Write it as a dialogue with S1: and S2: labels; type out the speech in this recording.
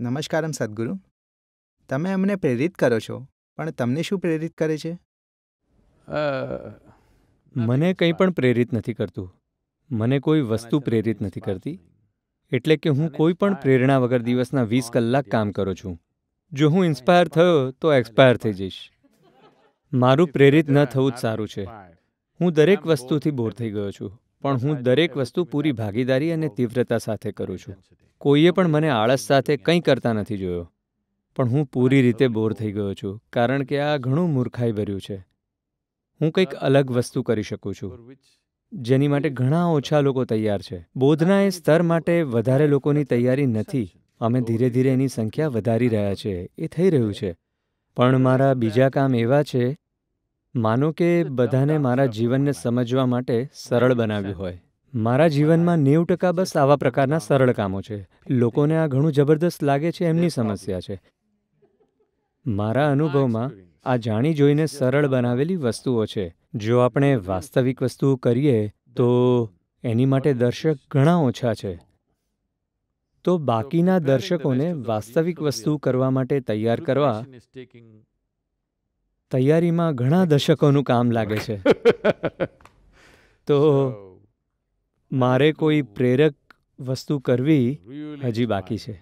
S1: નમસ્કારમ સદગુરુ તમે અમને પ્રેરિત કરો છો પણ તમને શું પ્રેરિત કરે છે મને કંઈ પણ પ્રેરિત નથી કરતું મને કોઈ વસ્તુ પ્રેરિત નથી કરતી એટલે કે હું કોઈ પણ પ્રેરણા વગર દિવસના વીસ કલાક કામ કરું છું જો હું ઇન્સ્પાયર થયો તો એક્સપાયર થઈ જઈશ મારું પ્રેરિત ન થવું જ સારું છે હું દરેક વસ્તુથી બોર થઈ ગયો છું પણ હું દરેક વસ્તુ પૂરી ભાગીદારી અને તીવ્રતા સાથે કરું છું કોઈએ પણ મને આળસ સાથે કંઈ કરતા નથી જોયો પણ હું પૂરી રીતે બોર થઈ ગયો છું કારણ કે આ ઘણું મૂર્ખાઈ ભર્યું છે હું કંઈક અલગ વસ્તુ કરી શકું છું જેની માટે ઘણા ઓછા લોકો તૈયાર છે બોધના એ સ્તર માટે વધારે લોકોની તૈયારી નથી અમે ધીરે ધીરે એની સંખ્યા વધારી રહ્યા છે એ થઈ રહ્યું છે પણ મારા બીજા કામ એવા છે માનો કે બધાને મારા જીવનને સમજવા માટે સરળ બનાવ્યું હોય મારા જીવનમાં નેવું ટકા બસ આવા પ્રકારના સરળ કામો છે લોકોને આ ઘણું જબરદસ્ત લાગે છે એમની સમસ્યા છે મારા અનુભવમાં આ જાણી જોઈને સરળ બનાવેલી વસ્તુઓ છે જો આપણે વાસ્તવિક વસ્તુઓ કરીએ તો એની માટે દર્શક ઘણા ઓછા છે તો બાકીના દર્શકોને વાસ્તવિક વસ્તુ કરવા માટે તૈયાર કરવા તૈયારીમાં ઘણા દશકોનું કામ લાગે છે તો મારે કોઈ પ્રેરક વસ્તુ કરવી હજી બાકી છે